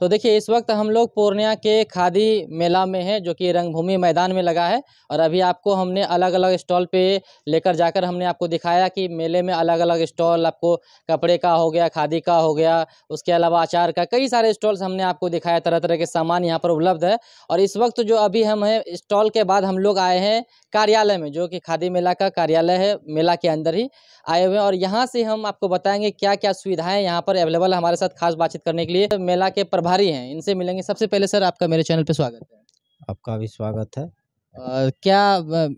तो देखिए इस वक्त हम लोग पूर्णिया के खादी मेला में हैं जो कि रंगभूमि मैदान में लगा है और अभी आपको हमने अलग अलग स्टॉल पे लेकर जाकर हमने आपको दिखाया कि मेले में अलग अलग स्टॉल आपको कपड़े का हो गया खादी का हो गया उसके अलावा अचार का कई सारे स्टॉल्स हमने आपको दिखाया तरह तरह के सामान यहाँ पर उपलब्ध है और इस वक्त जो अभी हम हैं स्टॉल के बाद हम लोग आए हैं कार्यालय में जो कि खादी मेला का कार्यालय है मेला के अंदर ही आए हुए हैं और यहाँ से हम आपको बताएंगे क्या क्या सुविधाएं यहाँ पर अवेलेबल हमारे साथ खास बातचीत करने के लिए मेला के प्रभारी हैं इनसे मिलेंगे सबसे पहले सर आपका मेरे चैनल पर स्वागत है आपका भी स्वागत है आ, क्या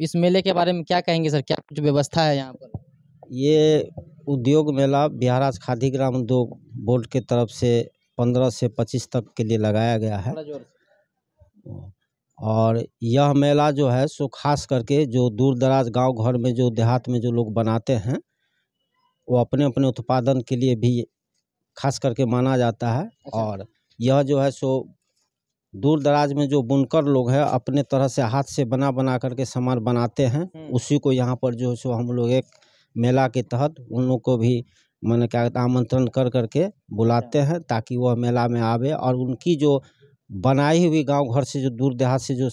इस मेले के बारे में क्या कहेंगे सर क्या कुछ व्यवस्था है यहाँ पर ये उद्योग मेला बिहार खादी ग्राम उद्योग बोर्ड के तरफ से पंद्रह से पच्चीस तक के लिए लगाया गया है और यह मेला जो है सो खास करके जो दूर दराज गाँव घर में जो देहात में जो लोग बनाते हैं वो अपने अपने उत्पादन के लिए भी खास करके माना जाता है अच्छा। और यह जो है सो दूर दराज में जो बुनकर लोग हैं अपने तरह से हाथ से बना बना करके सामान बनाते हैं हम्म। उसी को यहाँ पर जो है सो हम लोग एक मेला के तहत उन लोग को भी मैंने क्या आमंत्रण कर करके बुलाते अच्छा। हैं ताकि वह मेला में आवे और उनकी जो बनाई हुई गाँव घर से जो दूर देहात से जो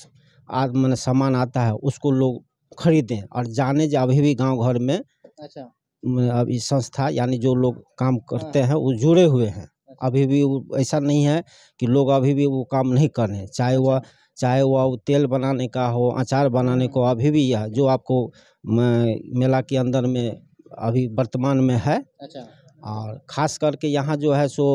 आज मान सामान आता है उसको लोग खरीदें और जाने जो अभी भी गाँव घर में अच्छा अब इस संस्था यानी जो लोग काम हाँ। करते हैं वो जुड़े हुए हैं अच्छा। अभी भी ऐसा नहीं है कि लोग अभी भी वो काम नहीं कर रहे चाहे वह अच्छा। चाहे वह तेल बनाने का हो अचार बनाने को हाँ। अभी भी यह जो आपको मेला के अंदर में अभी वर्तमान में है अच्छा। और ख़ास करके यहाँ जो है सो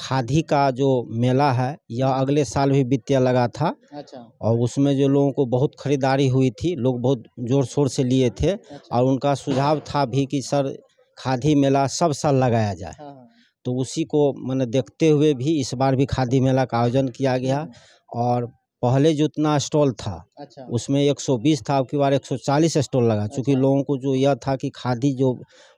खादी का जो मेला है यह अगले साल भी वित्तीय लगा था अच्छा और उसमें जो लोगों को बहुत खरीदारी हुई थी लोग बहुत जोर शोर से लिए थे अच्छा। और उनका सुझाव था भी कि सर खादी मेला सब साल लगाया जाए हाँ, हाँ। तो उसी को मैंने देखते हुए भी इस बार भी खादी मेला का आयोजन किया गया अच्छा। और पहले जो इतना स्टॉल था अच्छा। उसमें 120 था अब की बार 140 स्टॉल लगा चूँकि अच्छा। लोगों को जो यह था कि खादी जो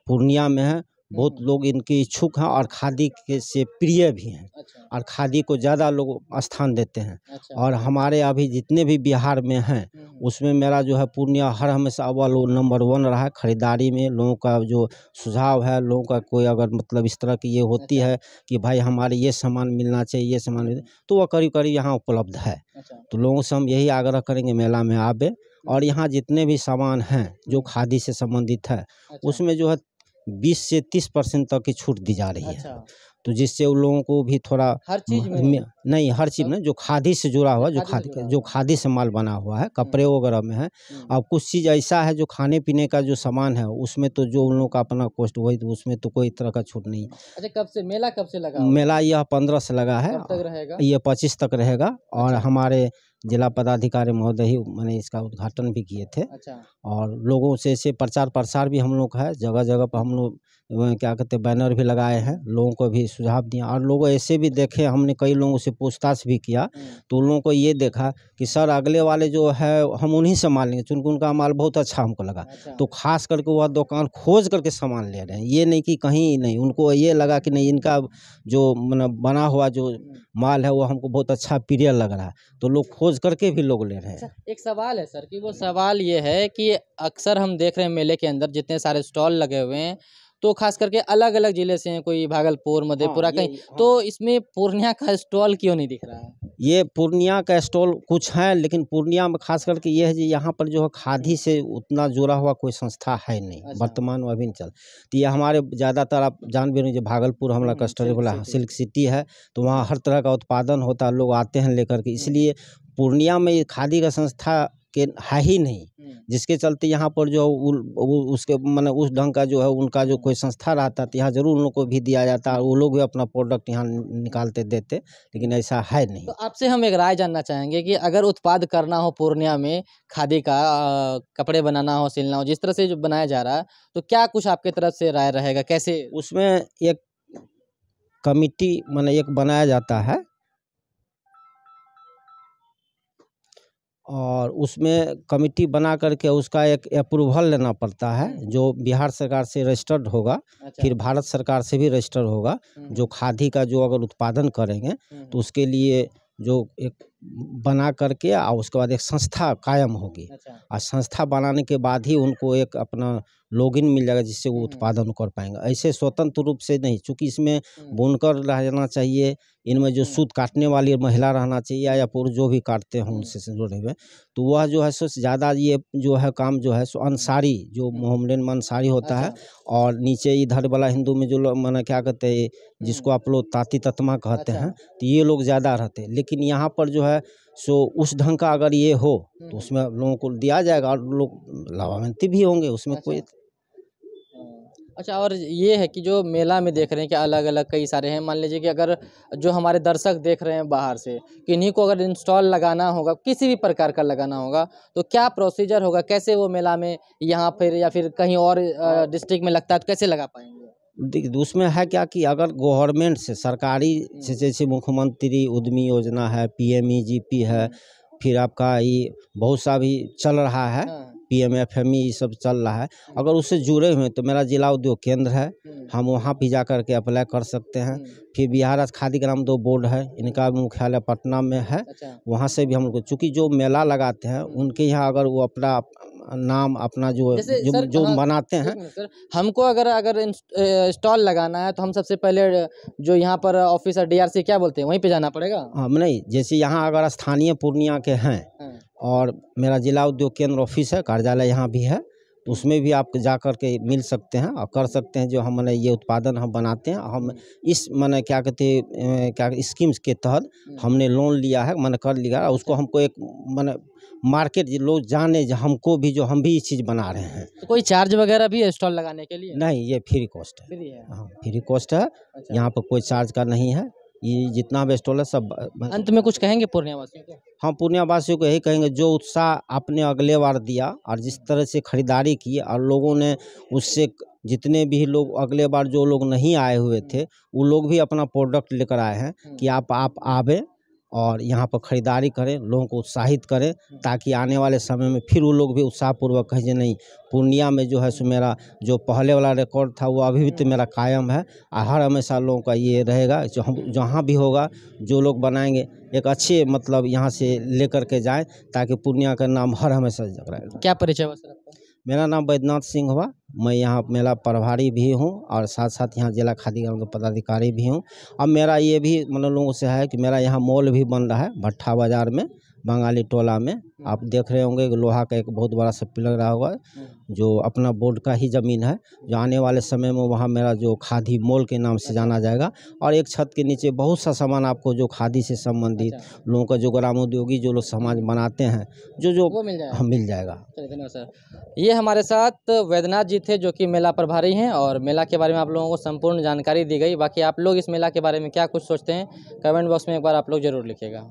पूर्णिया में है बहुत हम्म। लोग इनके इच्छुक हैं और खादी के से प्रिय भी हैं अच्छा। और खादी को ज़्यादा लोग स्थान देते हैं अच्छा। और हमारे अभी जितने भी बिहार में हैं हम्म। उसमें मेरा जो है पूर्णिया हर हमेशा अव्वल नंबर वन रहा है ख़रीदारी में लोगों का जो सुझाव है लोगों का कोई अगर मतलब इस तरह की ये होती अच्छा। है कि भाई हमारे ये सामान मिलना चाहिए ये सामान हम्म। तो वह करीब करीब यहाँ उपलब्ध है तो लोगों से हम यही आग्रह करेंगे मेला में आबे और यहाँ जितने भी सामान हैं जो खादी से संबंधित है उसमें जो है बीस से तीस परसेंट तक की छूट दी जा रही है अच्छा। तो जिससे उन लोगों को भी थोड़ा हर चीज में नहीं हर चीज में मतलब जो खादी से जुड़ा हुआ जो खादी जो खादी से माल बना हुआ है हम्म। कपड़े वगैरह में है और हम्म। कुछ चीज़ ऐसा है जो खाने पीने का जो सामान है उसमें तो जो उन लोगों का अपना कॉस्ट वही तो उसमें तो कोई तरह का छूट नहीं अच्छा कब से मेला कब से लगा मेला यह पंद्रह से लगा है ये पच्चीस तक रहेगा और अच्छा। हमारे जिला पदाधिकारी महोदय ही मैंने इसका उद्घाटन भी किए थे अच्छा। और लोगों से ऐसे प्रचार प्रसार भी हम लोग है जगह जगह पर हम लोग क्या कहते हैं बैनर भी लगाए हैं लोगों को भी सुझाव दिया और लोग ऐसे भी देखे हमने कई लोगों से पूछताछ भी किया हम्म। तो उन लोगों को ये देखा कि सर अगले वाले जो है हम उन्हीं से माल लेंगे चूंकि उनका माल बहुत अच्छा हमको लगा अच्छा। तो खास करके वह दुकान खोज करके सामान ले रहे हैं ये नहीं कि कहीं नहीं उनको ये लगा कि नहीं इनका जो मतलब बना हुआ जो हम्म। माल है वो हमको बहुत अच्छा प्रिय लग रहा है तो लोग खोज करके भी लोग ले रहे हैं अच्छा, एक सवाल है सर कि वो सवाल ये है कि अक्सर हम देख रहे हैं मेले के अंदर जितने सारे स्टॉल लगे हुए हैं तो खास करके अलग अलग जिले से हैं कोई भागलपुर मधेपुरा हाँ, कहीं हाँ। तो इसमें पूर्णिया का स्टॉल क्यों नहीं दिख रहा है ये पूर्णिया का स्टॉल कुछ है लेकिन पूर्णिया में खास करके ये है जी यहाँ पर जो है खादी से उतना जुड़ा हुआ कोई संस्था है नहीं अच्छा। वर्तमान में अभी चल तो ये हमारे ज़्यादातर आप जान भी नहीं जो भागलपुर हमारा कस्टमर बोला सिल्क सिटी है तो वहाँ हर तरह का उत्पादन होता है लोग आते हैं लेकर के इसलिए पूर्णिया में ये खादी का संस्था के है ही नहीं जिसके चलते यहाँ पर जो उसके माने उस ढंग का जो है उनका जो कोई संस्था रहता तो यहाँ ज़रूर उन लोग को भी दिया जाता वो लोग भी अपना प्रोडक्ट यहाँ निकालते देते लेकिन ऐसा है नहीं तो आपसे हम एक राय जानना चाहेंगे कि अगर उत्पाद करना हो पूर्णिया में खादी का कपड़े बनाना हो सिलना हो जिस तरह से जो बनाया जा रहा है तो क्या कुछ आपके तरफ से राय रहेगा कैसे उसमें एक कमिटी मैंने एक बनाया जाता है और उसमें कमिटी बना करके उसका एक अप्रूवल लेना पड़ता है हम्म। जो बिहार सरकार से रजिस्टर्ड होगा अच्छा। फिर भारत सरकार से भी रजिस्टर्ड होगा हम्म। जो खादी का जो अगर उत्पादन करेंगे हम्म। तो उसके लिए जो एक बना करके और उसके बाद एक संस्था कायम होगी और अच्छा। संस्था बनाने के बाद ही उनको एक अपना लॉगिन मिल जाएगा जिससे वो हम्म। उत्पादन कर पाएंगे ऐसे स्वतंत्र रूप से नहीं चूंकि इसमें हम्म। बुनकर जाना चाहिए इनमें जो हम्म। सूत काटने वाली महिला रहना चाहिए या पुरुष जो भी काटते हैं उनसे जुड़े हुए तो वह जो है सो ज़्यादा ये जो है काम जो है सो अंसारी जो मोहम्मदन में अंसारी होता है अच्छा। और नीचे इधर वाला हिंदू में जो लोग मैंने क्या कहते हैं जिसको आप लोग ताती तत्मा कहते अच्छा। हैं तो ये लोग ज़्यादा रहते हैं लेकिन यहाँ पर जो है है सो उस ढंग का अगर ये हो हम्म, तो हम्म। उसमें लोगों को दिया जाएगा और लोग लाभान्वित भी होंगे उसमें अच्छा। कोई हम्म। अच्छा और ये है कि जो मेला में देख रहे हैं कि अलग अलग कई सारे हैं मान लीजिए कि अगर जो हमारे दर्शक देख रहे हैं बाहर से किन्हीं को अगर इंस्टॉल लगाना होगा किसी भी प्रकार का लगाना होगा तो क्या प्रोसीजर होगा कैसे वो मेला में यहाँ फिर या फिर कहीं और डिस्ट्रिक्ट में लगता है तो कैसे लगा पाएंगे उसमें है क्या कि अगर गवर्नमेंट से सरकारी से हम्म। जैसे मुख्यमंत्री उद्यमी योजना है P M E G P है हम्म। फिर आपका ये बहुत सा भी चल रहा है P M F M E सब चल रहा है हम्म। अगर उससे जुड़े हुए तो मेरा जिला उद्योग केंद्र है हम वहाँ भी जा करके अप्लाई कर सकते हैं फिर बिहार खादी ग्राम दो बोर्ड है इनका मुख्यालय पटना में है अच्छा। वहाँ से भी हम लोग चूँकि जो मेला लगाते हैं उनके यहाँ अगर वो अपना नाम अपना जो जो, जो हाँ, बनाते हैं सर हमको अगर अगर स्टॉल लगाना है तो हम सबसे पहले जो यहाँ पर ऑफिसर डीआरसी क्या बोलते हैं वहीं पे जाना पड़ेगा हम हाँ, नहीं जैसे यहाँ अगर स्थानीय पूर्णिया के हैं हाँ। और मेरा जिला उद्योग केंद्र ऑफिस है कार्यालय यहाँ भी है तो उसमें भी आप जा कर के मिल सकते हैं और कर सकते हैं जो हम मैंने ये उत्पादन हम बनाते हैं हम इस मैंने क्या कहते हैं क्या स्कीम्स के तहत हम्म। हमने लोन लिया है मैंने कर लिया उसको हमको एक मैंने मार्केट लोग जाने जा, हमको भी जो हम भी ये चीज़ बना रहे हैं तो कोई चार्ज वगैरह भी है स्टॉल लगाने के लिए नहीं ये फ्री कॉस्ट है फ्री हाँ फ्री कॉस्ट है अच्छा। यहाँ पर कोई चार्ज का नहीं है ये जितना भी स्टॉल है सब अंत में कुछ कहेंगे पूर्णिया वासियों को हाँ पूर्णिया वासियों को यही कहेंगे जो उत्साह आपने अगले बार दिया और जिस तरह से खरीदारी की और लोगों ने उससे जितने भी लोग अगले बार जो लोग नहीं आए हुए थे वो लोग भी अपना प्रोडक्ट लेकर आए हैं हम्म। कि आप आप आवे और यहाँ पर ख़रीदारी करें लोगों को उत्साहित करें ताकि आने वाले समय में फिर वो लोग भी उत्साहपूर्वक कहें नहीं पूर्णिया में जो है सो मेरा जो पहले वाला रिकॉर्ड था वो अभी भी तो मेरा कायम है और हर हमेशा लोगों का ये रहेगा जो हम जहाँ भी होगा जो लोग बनाएंगे एक अच्छे मतलब यहाँ से लेकर के जाएँ ताकि पूर्णिया का नाम हर हमेशा जगह क्या परिचय मेरा नाम बैद्यनाथ सिंह हुआ मैं यहाँ मेला प्रभारी भी हूँ और साथ साथ यहाँ जिला खादी ग्राम के पदाधिकारी भी हूँ अब मेरा ये भी मतलब लोगों से है कि मेरा यहाँ मॉल भी बन रहा है भट्ठा बाज़ार में बंगाली टोला में हम्म। आप देख रहे होंगे लोहा का एक बहुत बड़ा सा पिलर रहा हुआ है हम्म। जो अपना बोर्ड का ही ज़मीन है जो आने वाले समय में वहाँ मेरा जो खादी मॉल के नाम से अच्छा। जाना जाएगा और एक छत के नीचे बहुत सा सामान आपको जो खादी से संबंधित अच्छा। लोगों का जो ग्रामोद्योगी जो लोग समाज बनाते हैं जो जो मिल जाएगा हाँ, मिल जाएगा सर ये हमारे साथ वैद्यनाथ जी थे जो कि मेला प्रभारी हैं और मेला के बारे में आप लोगों को संपूर्ण जानकारी दी गई बाकी आप लोग इस मेला के बारे में क्या कुछ सोचते हैं कमेंट बॉक्स में एक बार आप लोग ज़रूर लिखेगा